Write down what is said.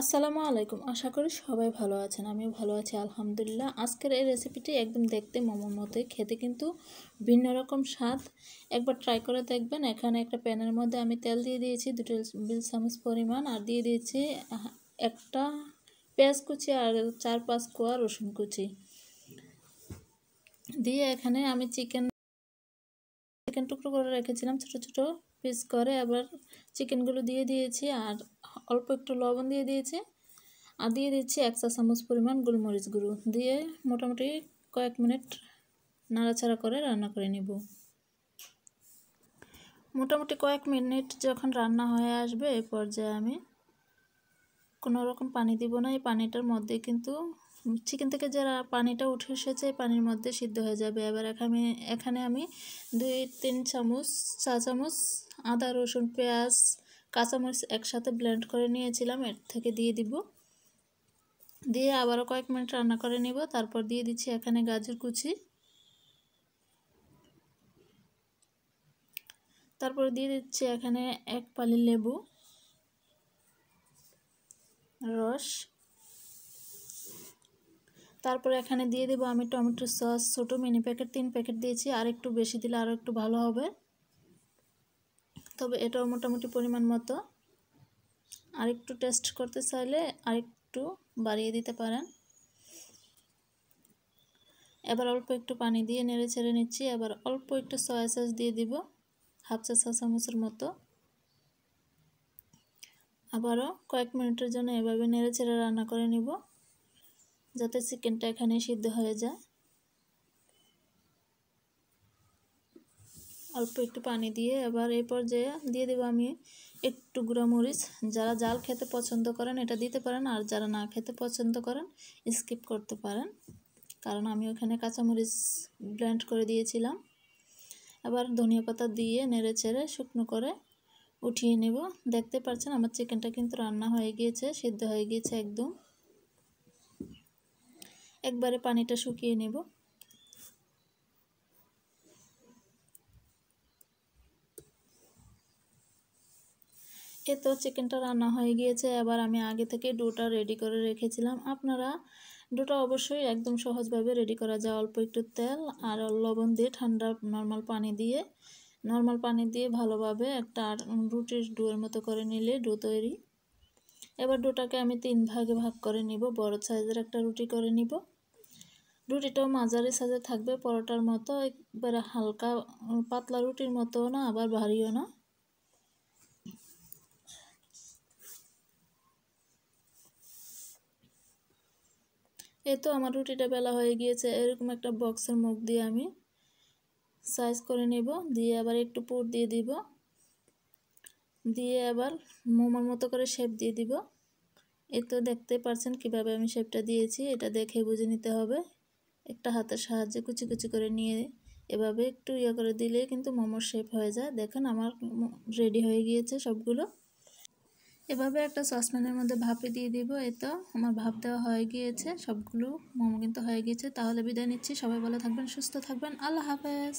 আসসালামু আলাইকুম আশা করি সবাই ভালো আছেন আমিও ভালো আছি আলহামদুলিল্লাহ আজকের এই রেসিপিটি একদম দেখতে মোমোর মতোই খেতে কিন্তু ভিন্ন রকম স্বাদ একবার ট্রাই করে দেখবেন এখানে একটা প্যানের মধ্যে আমি তেল দিয়ে দিয়েছি দুটো বিল চামচ পরিমাণ আর দিয়ে দিয়েছি একটা পেঁয়াজ কুচি আর চার পাঁচ কোয়া রসুন কুচি দিয়ে এখানে আমি চিকেন চিকেন টুকরো করে রেখেছিলাম ছোট ছোট পিস করে আবার চিকেনগুলো দিয়ে দিয়েছি আর অল্প একটু লবণ দিয়ে দিয়েছি আর দিয়ে দিচ্ছি এক চা চামচ পরিমাণ গোলমরিচ গুঁড়ো দিয়ে মোটামুটি কয়েক মিনিট নাড়াচাড়া করে রান্না করে নিব মোটামুটি কয়েক মিনিট যখন রান্না হয়ে আসবে এ পর্যায়ে আমি কোনো রকম পানি দিব না এই পানিটার মধ্যে কিন্তু চিকেন থেকে যারা পানিটা উঠে এসেছে পানির মধ্যে সিদ্ধ হয়ে যাবে এবার এখানে এখানে আমি দুই তিন চামচ চা চামচ আদা রসুন পেঁয়াজ কাঁচামরিচ একসাথে ব্লেন্ড করে নিয়েছিলাম এর থেকে দিয়ে দিব দিয়ে আবারও কয়েক মিনিট রান্না করে নিব তারপর দিয়ে দিচ্ছি এখানে গাজর কুচি তারপর দিয়ে দিচ্ছি এখানে এক পালি লেবু রস তারপর এখানে দিয়ে দেবো আমি টমেটো সস ছোটো মিনি প্যাকেট তিন প্যাকেট দিয়েছি আর একটু বেশি দিলে আরও একটু ভালো হবে তবে এটাও মোটামুটি পরিমাণ মতো আরেকটু টেস্ট করতে চাইলে আরেকটু বাড়িয়ে দিতে পারেন এবার অল্প একটু পানি দিয়ে নেড়ে ছেড়ে নিচ্ছি এবার অল্প একটু সয়া সস দিয়ে দিব হাফ চা চা চামচের মতো আবারও কয়েক মিনিটের জন্য এভাবে নেড়ে ছেড়ে রান্না করে নিব যাতে চিকেনটা এখানে সিদ্ধ হয়ে যায় অল্প একটু পানি দিয়ে এবার এই পর্যায়ে দিয়ে দেবো আমি একটু গুঁড়া মরিচ যারা জাল খেতে পছন্দ করেন এটা দিতে পারেন আর যারা না খেতে পছন্দ করেন স্কিপ করতে পারেন কারণ আমি ওখানে কাঁচামরিচ ব্লেন্ড করে দিয়েছিলাম আবার ধনিয়া পাতা দিয়ে নেড়ে ছেড়ে শুকনো করে উঠিয়ে নেব দেখতে পাচ্ছেন আমার চিকেনটা কিন্তু রান্না হয়ে গিয়েছে সিদ্ধ হয়ে গিয়েছে একদম একবারে পানিটা শুকিয়ে নেব এ তো চিকেনটা রান্না হয়ে গিয়েছে এবার আমি আগে থেকে ডোটা রেডি করে রেখেছিলাম আপনারা ডোটা অবশ্যই একদম সহজভাবে রেডি করা যায় অল্প একটু তেল আর লবণ দিয়ে ঠান্ডা নর্মাল পানি দিয়ে নর্মাল পানি দিয়ে ভালোভাবে একটা রুটির ডোয়ের মতো করে নিলে ডো তৈরি এবার ডোটাকে আমি তিন ভাগে ভাগ করে নিব বড় সাইজের একটা রুটি করে নিব রুটিটাও মাঝারি সাইজে থাকবে পরোটার মতো একবারে হালকা পাতলা রুটির মতো না আবার ভারীও না এই তো আমার রুটিটা বেলা হয়ে গিয়েছে এরকম একটা বক্সের মুখ দিয়ে আমি সাইজ করে নেব দিয়ে আবার একটু পুর দিয়ে দিব দিয়ে আবার মোমার মতো করে শেপ দিয়ে দিব এ তো দেখতে পারছেন কিভাবে আমি শেপটা দিয়েছি এটা দেখে বুঝে নিতে হবে একটা হাতের সাহায্যে কুচি কুচি করে নিয়ে এভাবে একটু ইয়ে করে দিলে কিন্তু মোমোর শেপ হয়ে যায় দেখেন আমার রেডি হয়ে গিয়েছে সবগুলো এভাবে একটা সসপ্যানের মধ্যে ভাপে দিয়ে দিব এ তো আমার ভাপ দেওয়া হয়ে গিয়েছে সবগুলো মোমো কিন্তু হয়ে গিয়েছে তাহলে বিদায় নিচ্ছি সবাই ভালো থাকবেন সুস্থ থাকবেন আল্লাহ হাফেজ